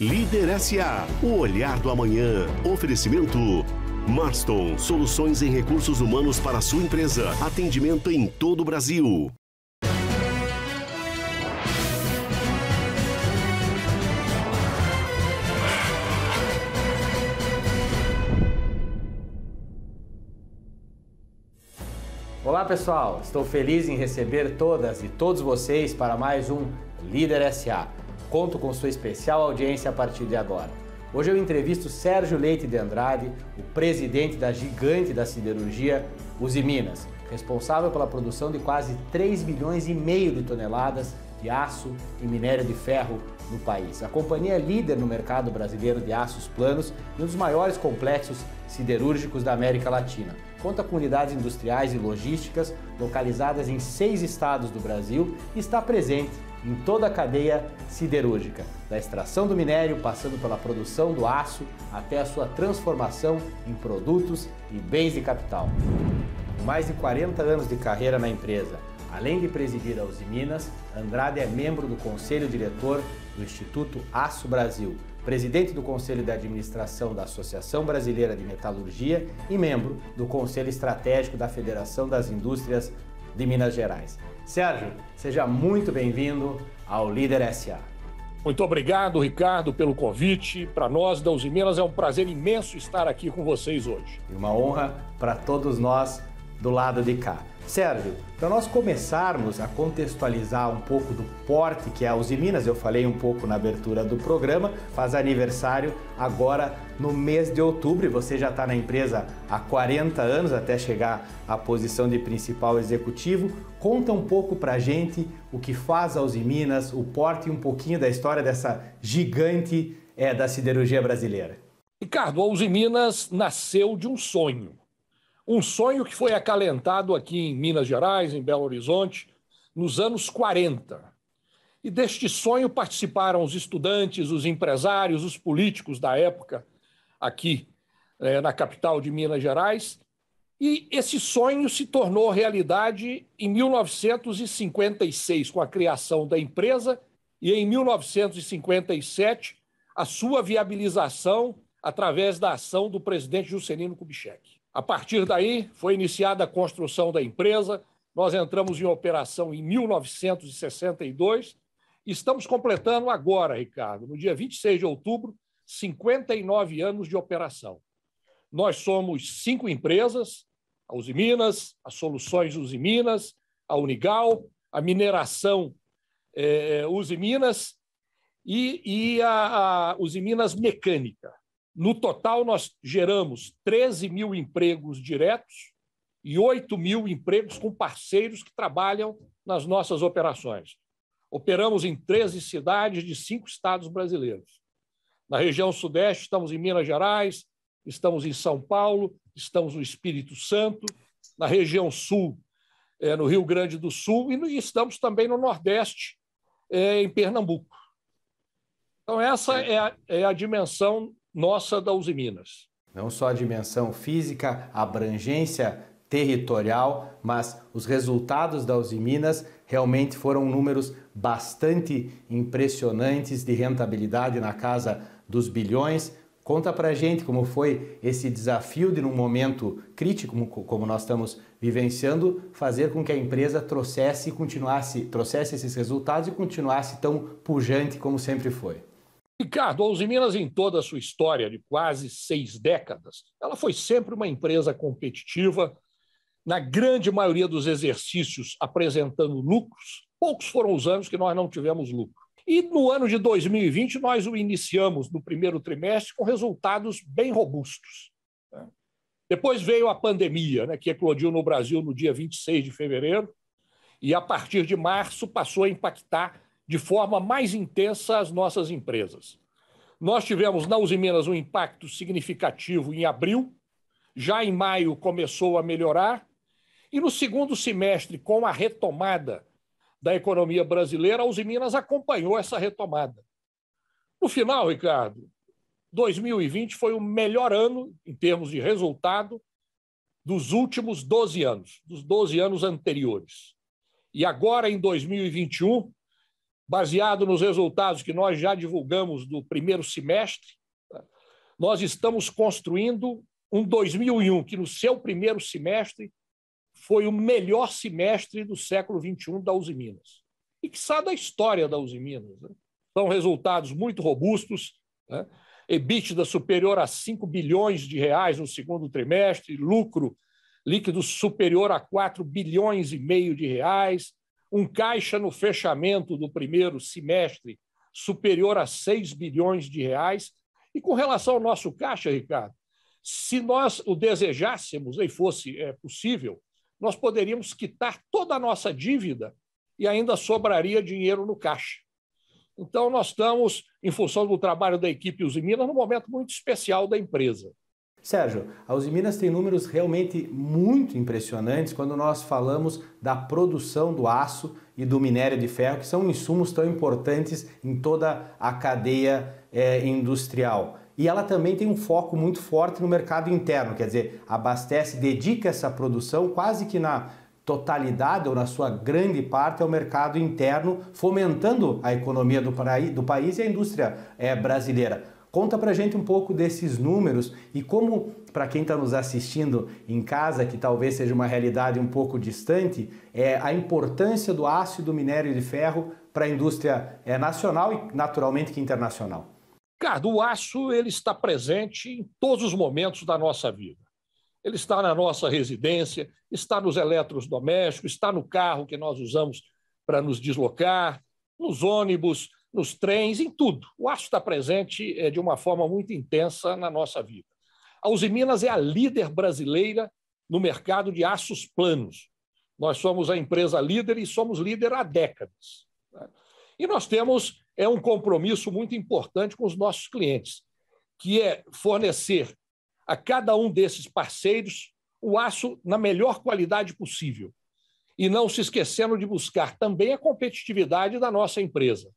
Líder SA, o olhar do amanhã. Oferecimento Marston, soluções em recursos humanos para sua empresa. Atendimento em todo o Brasil. Olá pessoal, estou feliz em receber todas e todos vocês para mais um Líder SA Conto com sua especial audiência a partir de agora. Hoje eu entrevisto Sérgio Leite de Andrade, o presidente da gigante da siderurgia Uzi Minas, responsável pela produção de quase 3 milhões e meio de toneladas de aço e minério de ferro no país. A companhia é líder no mercado brasileiro de aços planos e um dos maiores complexos siderúrgicos da América Latina. Conta com unidades industriais e logísticas localizadas em seis estados do Brasil e está presente em toda a cadeia siderúrgica, da extração do minério, passando pela produção do aço até a sua transformação em produtos e bens de capital. Com mais de 40 anos de carreira na empresa, além de presidir a Uzi Minas, Andrade é membro do conselho diretor do Instituto Aço Brasil, presidente do Conselho de Administração da Associação Brasileira de Metalurgia e membro do Conselho Estratégico da Federação das Indústrias de Minas Gerais. Sérgio, seja muito bem-vindo ao Líder SA. Muito obrigado, Ricardo, pelo convite. Para nós da Usimelas é um prazer imenso estar aqui com vocês hoje. E uma honra para todos nós do lado de cá. Sérgio, para nós começarmos a contextualizar um pouco do porte que é a Uzi Minas, eu falei um pouco na abertura do programa, faz aniversário agora no mês de outubro. Você já está na empresa há 40 anos até chegar à posição de principal executivo. Conta um pouco para a gente o que faz a Uzi Minas, o porte e um pouquinho da história dessa gigante é, da siderurgia brasileira. Ricardo, a Uzi Minas nasceu de um sonho um sonho que foi acalentado aqui em Minas Gerais, em Belo Horizonte, nos anos 40. E deste sonho participaram os estudantes, os empresários, os políticos da época, aqui eh, na capital de Minas Gerais. E esse sonho se tornou realidade em 1956, com a criação da empresa, e em 1957, a sua viabilização através da ação do presidente Juscelino Kubitschek. A partir daí, foi iniciada a construção da empresa. Nós entramos em operação em 1962. Estamos completando agora, Ricardo, no dia 26 de outubro, 59 anos de operação. Nós somos cinco empresas: a Uzi Minas, as Soluções Uzi Minas, a Unigal, a Mineração é, eh, Uzi Minas e, e a, a Uzi Minas Mecânica. No total, nós geramos 13 mil empregos diretos e 8 mil empregos com parceiros que trabalham nas nossas operações. Operamos em 13 cidades de cinco estados brasileiros. Na região Sudeste, estamos em Minas Gerais, estamos em São Paulo, estamos no Espírito Santo. Na região Sul, é, no Rio Grande do Sul, e estamos também no Nordeste, é, em Pernambuco. Então, essa é a, é a dimensão nossa da Uzi Minas. Não só a dimensão física, a abrangência territorial, mas os resultados da Uzi Minas realmente foram números bastante impressionantes de rentabilidade na casa dos bilhões. Conta pra gente como foi esse desafio de, num momento crítico como nós estamos vivenciando, fazer com que a empresa trouxesse e continuasse, trouxesse esses resultados e continuasse tão pujante como sempre foi. Ricardo, a Uzi Minas, em toda a sua história de quase seis décadas, ela foi sempre uma empresa competitiva, na grande maioria dos exercícios apresentando lucros. Poucos foram os anos que nós não tivemos lucro. E no ano de 2020, nós o iniciamos no primeiro trimestre com resultados bem robustos. Né? Depois veio a pandemia, né, que eclodiu no Brasil no dia 26 de fevereiro, e a partir de março passou a impactar de forma mais intensa as nossas empresas. Nós tivemos na Uzi Minas um impacto significativo em abril, já em maio começou a melhorar, e no segundo semestre, com a retomada da economia brasileira, a Uzi Minas acompanhou essa retomada. No final, Ricardo, 2020 foi o melhor ano em termos de resultado dos últimos 12 anos, dos 12 anos anteriores. E agora, em 2021, baseado nos resultados que nós já divulgamos do primeiro semestre, né, nós estamos construindo um 2001 que, no seu primeiro semestre, foi o melhor semestre do século XXI da Uzi Minas. E que da história da Uzi Minas. Né? São resultados muito robustos, né? EBITDA superior a 5 bilhões de reais no segundo trimestre, lucro líquido superior a 4 bilhões e meio de reais, um caixa no fechamento do primeiro semestre superior a 6 bilhões de reais. E com relação ao nosso caixa, Ricardo, se nós o desejássemos e fosse é, possível, nós poderíamos quitar toda a nossa dívida e ainda sobraria dinheiro no caixa. Então, nós estamos, em função do trabalho da equipe Usiminas, num momento muito especial da empresa. Sérgio, a Uzi Minas tem números realmente muito impressionantes quando nós falamos da produção do aço e do minério de ferro, que são insumos tão importantes em toda a cadeia é, industrial. E ela também tem um foco muito forte no mercado interno, quer dizer, abastece, dedica essa produção quase que na totalidade ou na sua grande parte ao mercado interno, fomentando a economia do, do país e a indústria é, brasileira. Conta pra gente um pouco desses números e como, para quem está nos assistindo em casa, que talvez seja uma realidade um pouco distante, é a importância do aço e do minério de ferro para a indústria é, nacional e naturalmente que internacional. Cara, o aço ele está presente em todos os momentos da nossa vida. Ele está na nossa residência, está nos eletrodomésticos, está no carro que nós usamos para nos deslocar, nos ônibus, nos trens, em tudo. O aço está presente é, de uma forma muito intensa na nossa vida. A Uzi Minas é a líder brasileira no mercado de aços planos. Nós somos a empresa líder e somos líder há décadas. Né? E nós temos é um compromisso muito importante com os nossos clientes, que é fornecer a cada um desses parceiros o aço na melhor qualidade possível. E não se esquecendo de buscar também a competitividade da nossa empresa.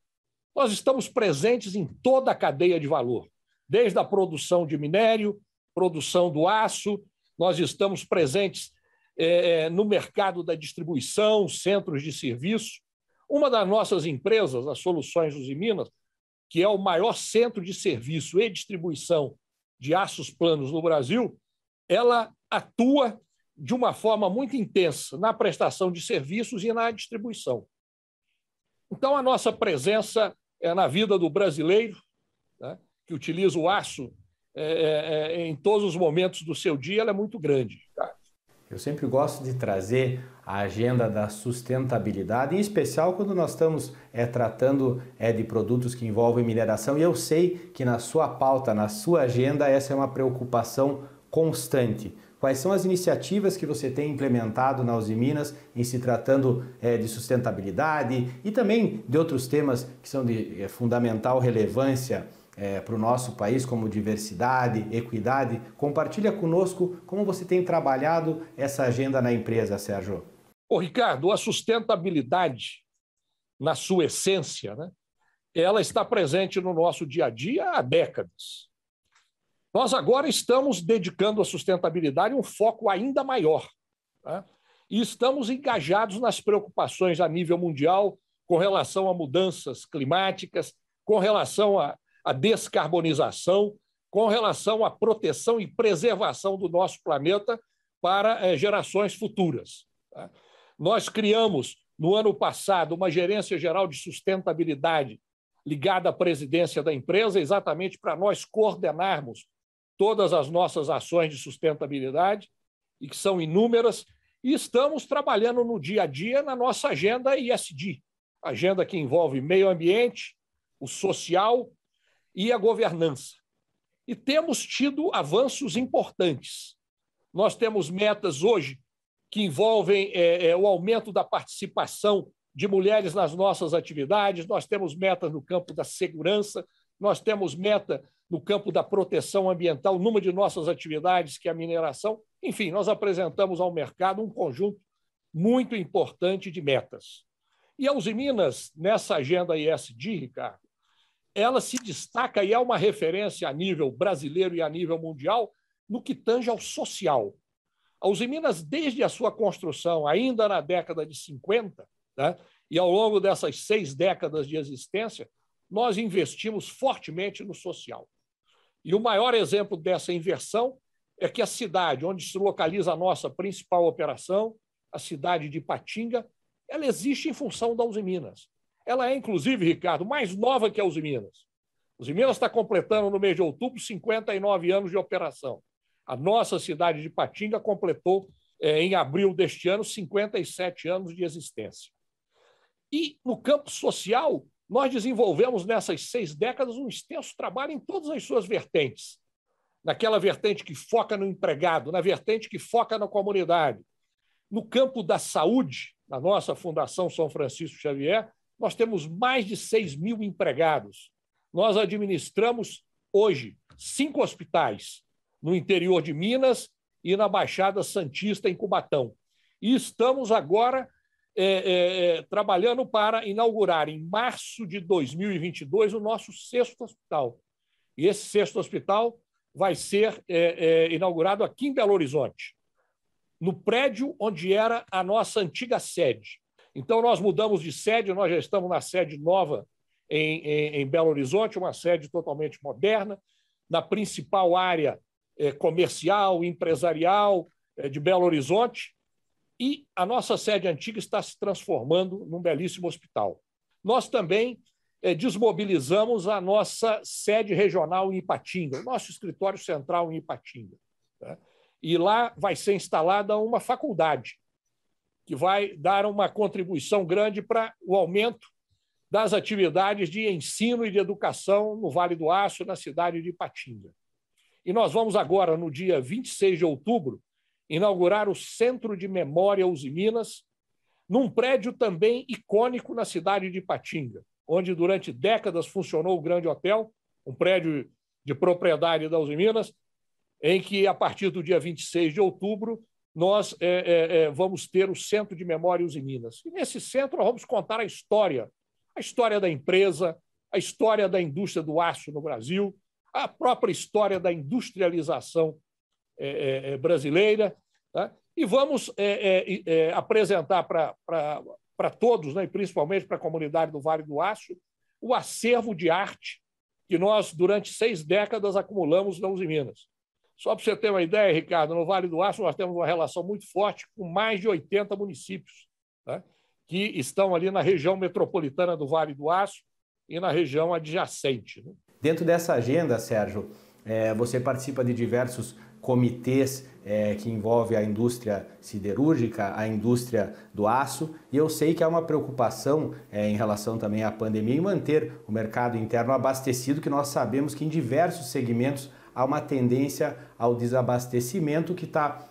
Nós estamos presentes em toda a cadeia de valor, desde a produção de minério, produção do aço, nós estamos presentes é, é no mercado da distribuição, centros de serviço. Uma das nossas empresas, as Soluções dos Minas, que é o maior centro de serviço e distribuição de aços planos no Brasil, ela atua de uma forma muito intensa na prestação de serviços e na distribuição. Então, a nossa presença é, na vida do brasileiro, né, que utiliza o aço é, é, é, em todos os momentos do seu dia, ela é muito grande. Tá? Eu sempre gosto de trazer a agenda da sustentabilidade, em especial quando nós estamos é, tratando é, de produtos que envolvem mineração. E eu sei que na sua pauta, na sua agenda, essa é uma preocupação constante. Quais são as iniciativas que você tem implementado na Uzi Minas em se tratando é, de sustentabilidade e também de outros temas que são de é, fundamental relevância é, para o nosso país, como diversidade, equidade? Compartilha conosco como você tem trabalhado essa agenda na empresa, Sérgio. Ô, Ricardo, a sustentabilidade, na sua essência, né, ela está presente no nosso dia a dia há décadas. Nós agora estamos dedicando à sustentabilidade um foco ainda maior. Né? E estamos engajados nas preocupações a nível mundial com relação a mudanças climáticas, com relação à, descarbonização, com relação à proteção e preservação do nosso planeta para é, gerações futuras. Tá? Nós criamos, no ano passado, uma Gerência Geral de Sustentabilidade ligada à presidência da empresa, exatamente para nós coordenarmos todas as nossas ações de sustentabilidade, e que são inúmeras, e estamos trabalhando no dia a dia na nossa agenda ISD, agenda que envolve meio ambiente, o social e a governança. E temos tido avanços importantes. Nós temos metas hoje que envolvem é, é, o aumento da participação de mulheres nas nossas atividades, nós temos metas no campo da segurança, nós temos meta no campo da proteção ambiental, numa de nossas atividades, que é a mineração. Enfim, nós apresentamos ao mercado um conjunto muito importante de metas. E a Uzi Minas, nessa agenda ISD, Ricardo, ela se destaca e é uma referência a nível brasileiro e a nível mundial no que tange ao social. A Uzi Minas, desde a sua construção, ainda na década de 50, né, e ao longo dessas seis décadas de existência, nós investimos fortemente no social. E o maior exemplo dessa inversão é que a cidade onde se localiza a nossa principal operação, a cidade de Patinga, ela existe em função da Uzi Minas. Ela é, inclusive, Ricardo, mais nova que a Uzi Minas. A Uzi Minas está completando no mês de outubro 59 anos de operação. A nossa cidade de Patinga completou, eh, em abril deste ano, 57 anos de existência. E no campo social, nós desenvolvemos nessas seis décadas um extenso trabalho em todas as suas vertentes. Naquela vertente que foca no empregado, na vertente que foca na comunidade. No campo da saúde, na nossa Fundação São Francisco Xavier, nós temos mais de 6 mil empregados. Nós administramos hoje cinco hospitais no interior de Minas e na Baixada Santista, em Cubatão. E estamos agora é, é, é, trabalhando para inaugurar em março de 2022 o nosso sexto hospital. E esse sexto hospital vai ser é, é, inaugurado aqui em Belo Horizonte, no prédio onde era a nossa antiga sede. Então, nós mudamos de sede, nós já estamos na sede nova em, em, em Belo Horizonte, uma sede totalmente moderna, na principal área é, comercial, empresarial de Belo Horizonte e a nossa sede antiga está se transformando num belíssimo hospital. Nós também é, desmobilizamos a nossa sede regional em Ipatinga, o nosso escritório central em Ipatinga. Né? E lá vai ser instalada uma faculdade, que vai dar uma contribuição grande para o aumento das atividades de ensino e de educação no Vale do Aço, na cidade de Ipatinga. E nós vamos agora, no dia 26 de outubro, inaugurar o Centro de Memória Usiminas, num prédio também icônico na cidade de Patinga, onde durante décadas funcionou o Grande Hotel, um prédio de propriedade da Usiminas, em que, a partir do dia 26 de outubro, nós é, é, é, vamos ter o Centro de Memória Usiminas. E nesse centro nós vamos contar a história, a história da empresa, a história da indústria do aço no Brasil, a própria história da industrialização é, é, é, brasileira. Tá? E vamos é, apresentar para todos, né, e principalmente para a comunidade do Vale do Aço, o acervo de arte que nós, durante seis décadas, acumulamos na Uzi Minas. Só para você ter uma ideia, Ricardo, no Vale do Aço nós temos uma relação muito forte com mais de 80 municípios né, que estão ali na região metropolitana do Vale do Aço e na região adjacente. Né? Dentro dessa agenda, Sérgio, é, você participa de diversos comitês é, que envolve a indústria siderúrgica, a indústria do aço, e eu sei que há uma preocupação é, em relação também à pandemia em manter o mercado interno abastecido, que nós sabemos que em diversos segmentos há uma tendência ao desabastecimento que está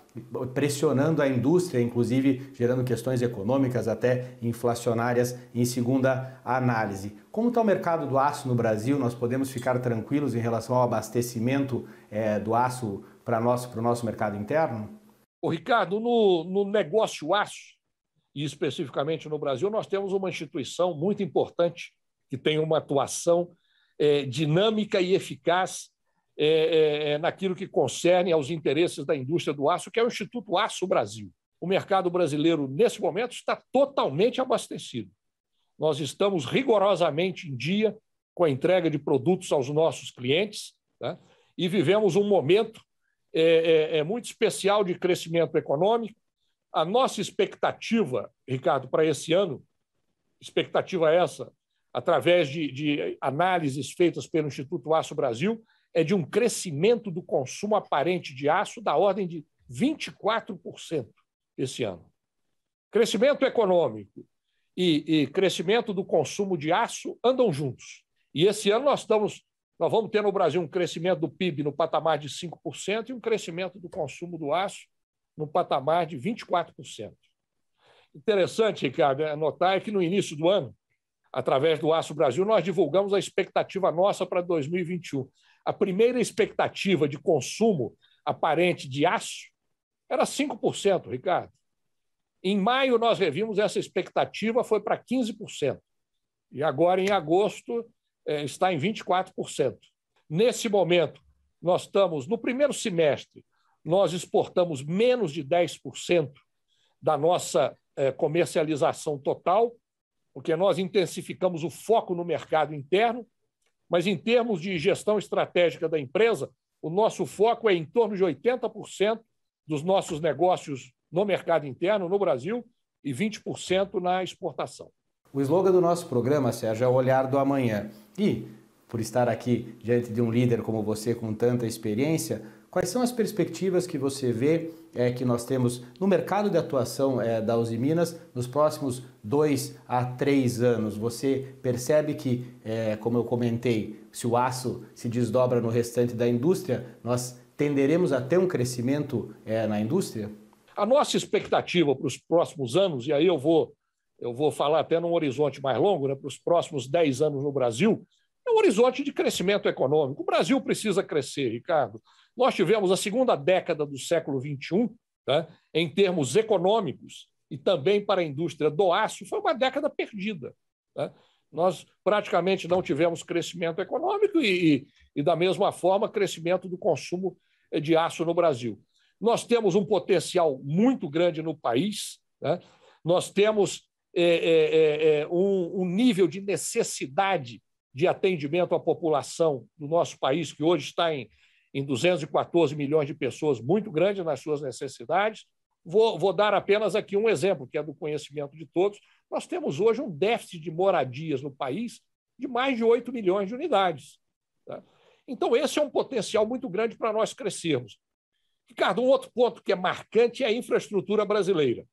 pressionando a indústria, inclusive gerando questões econômicas, até inflacionárias, em segunda análise. Como está o mercado do aço no Brasil? Nós podemos ficar tranquilos em relação ao abastecimento é, do aço para nosso, o nosso mercado interno? Ô, Ricardo, no, no negócio aço, e especificamente no Brasil, nós temos uma instituição muito importante que tem uma atuação é, dinâmica e eficaz é, é, é, naquilo que concerne aos interesses da indústria do aço, que é o Instituto Aço Brasil. O mercado brasileiro, nesse momento, está totalmente abastecido. Nós estamos rigorosamente em dia com a entrega de produtos aos nossos clientes tá? e vivemos um momento é, é, é muito especial de crescimento econômico. A nossa expectativa, Ricardo, para esse ano, expectativa essa, através de, de análises feitas pelo Instituto Aço Brasil, é de um crescimento do consumo aparente de aço da ordem de 24% esse ano. Crescimento econômico e, e, crescimento do consumo de aço andam juntos. E esse ano nós estamos nós vamos ter no Brasil um crescimento do PIB no patamar de 5% e um crescimento do consumo do aço no patamar de 24%. Interessante, Ricardo, é notar é que no início do ano, através do Aço Brasil, nós divulgamos a expectativa nossa para 2021. A primeira expectativa de consumo aparente de aço era 5%, Ricardo. Em maio, nós revimos essa expectativa, foi para 15%. E agora, em agosto, é, está em 24%. Nesse momento, nós estamos, no primeiro semestre, nós exportamos menos de 10% da nossa é, comercialização total, porque nós intensificamos o foco no mercado interno, mas em termos de gestão estratégica da empresa, o nosso foco é em torno de 80% dos nossos negócios no mercado interno, no Brasil, e 20% na exportação. O slogan do nosso programa, Sérgio, é o olhar do amanhã. E, por estar aqui diante de um líder como você com tanta experiência, quais são as perspectivas que você vê é, que nós temos no mercado de atuação é, da Uzi Minas nos próximos dois a três anos? Você percebe que, é, como eu comentei, se o aço se desdobra no restante da indústria, nós tenderemos a ter um crescimento é, na indústria? A nossa expectativa para os próximos anos, e aí eu vou eu vou falar até num horizonte mais longo, né, para os próximos 10 anos no Brasil, é um horizonte de crescimento econômico. O Brasil precisa crescer, Ricardo. Nós tivemos a segunda década do século XXI, tá, né, em termos econômicos, e também para a indústria do aço, foi uma década perdida. Tá? Nós praticamente não tivemos crescimento econômico e, e, e, da mesma forma, crescimento do consumo de aço no Brasil. Nós temos um potencial muito grande no país, né? nós temos é, é, é, é, um, um nível de necessidade de atendimento à população do nosso país, que hoje está em, em 214 milhões de pessoas, muito grande nas suas necessidades. Vou, vou, dar apenas aqui um exemplo, que é do conhecimento de todos. Nós temos hoje um déficit de moradias no país de mais de 8 milhões de unidades. Tá? Então, esse é um potencial muito grande para nós crescermos. Ricardo, um outro ponto que é marcante é a infraestrutura brasileira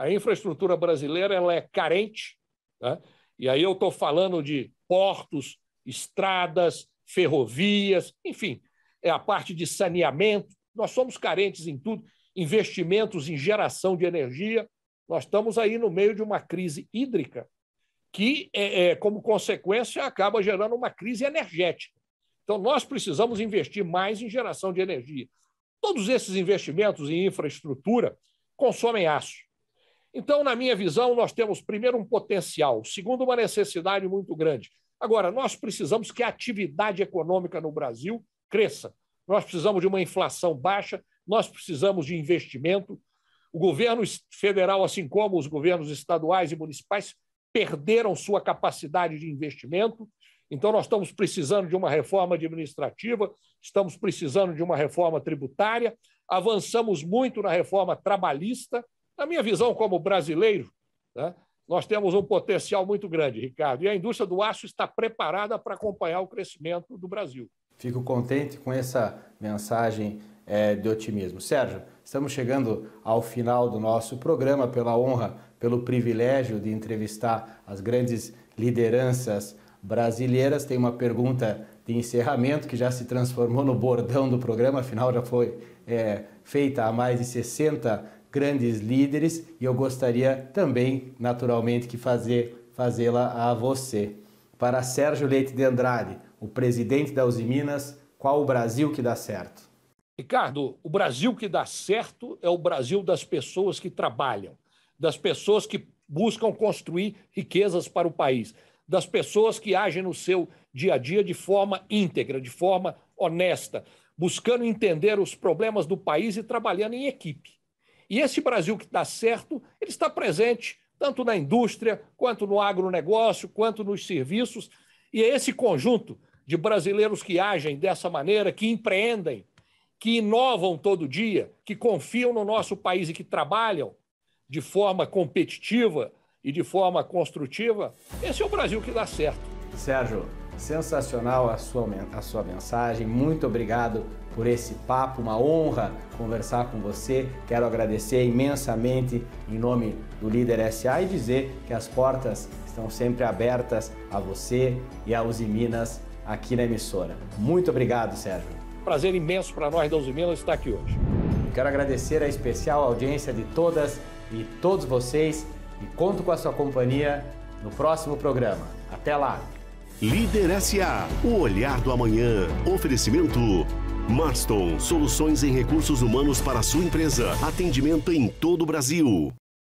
a infraestrutura brasileira ela é carente, né? e aí eu estou falando de portos, estradas, ferrovias, enfim, é a parte de saneamento, nós somos carentes em tudo, investimentos em geração de energia, nós estamos aí no meio de uma crise hídrica que, é, é, como consequência, acaba gerando uma crise energética. Então, nós precisamos investir mais em geração de energia. Todos esses investimentos em infraestrutura consomem aço. Então, na minha visão, nós temos, primeiro, um potencial, segundo, uma necessidade muito grande. Agora, nós precisamos que a atividade econômica no Brasil cresça. Nós precisamos de uma inflação baixa, nós precisamos de investimento. O governo federal, assim como os governos estaduais e municipais, perderam sua capacidade de investimento. Então, nós estamos precisando de uma reforma administrativa, estamos precisando de uma reforma tributária, avançamos muito na reforma trabalhista na minha visão, como brasileiro, né, nós temos um potencial muito grande, Ricardo, e a indústria do aço está preparada para acompanhar o crescimento do Brasil. Fico contente com essa mensagem é, de otimismo. Sérgio, estamos chegando ao final do nosso programa, pela honra, pelo privilégio de entrevistar as grandes lideranças brasileiras. Tem uma pergunta de encerramento que já se transformou no bordão do programa, afinal já foi é, feita há mais de 60 grandes líderes e eu gostaria também, naturalmente, que fazer fazê-la a você. Para Sérgio Leite de Andrade, o presidente da Uzi Minas, qual o Brasil que dá certo? Ricardo, o Brasil que dá certo é o Brasil das pessoas que trabalham, das pessoas que buscam construir riquezas para o país, das pessoas que agem no seu dia a dia de forma íntegra, de forma honesta, buscando entender os problemas do país e trabalhando em equipe. E esse Brasil que dá certo, ele está presente tanto na indústria, quanto no agronegócio, quanto nos serviços. E é esse conjunto de brasileiros que agem dessa maneira, que empreendem, que inovam todo dia, que confiam no nosso país e que trabalham de forma competitiva e de forma construtiva, esse é o Brasil que dá certo. Sérgio, Sensacional a sua, a sua mensagem. Muito obrigado por esse papo. Uma honra conversar com você. Quero agradecer imensamente em nome do Líder SA e dizer que as portas estão sempre abertas a você e a Uzi Minas aqui na emissora. Muito obrigado, Sérgio. Prazer imenso para nós da Uzi Minas estar aqui hoje. Quero agradecer a especial audiência de todas e todos vocês e conto com a sua companhia no próximo programa. Até lá! Líder SA, o olhar do amanhã. Oferecimento Marston, soluções em recursos humanos para sua empresa. Atendimento em todo o Brasil.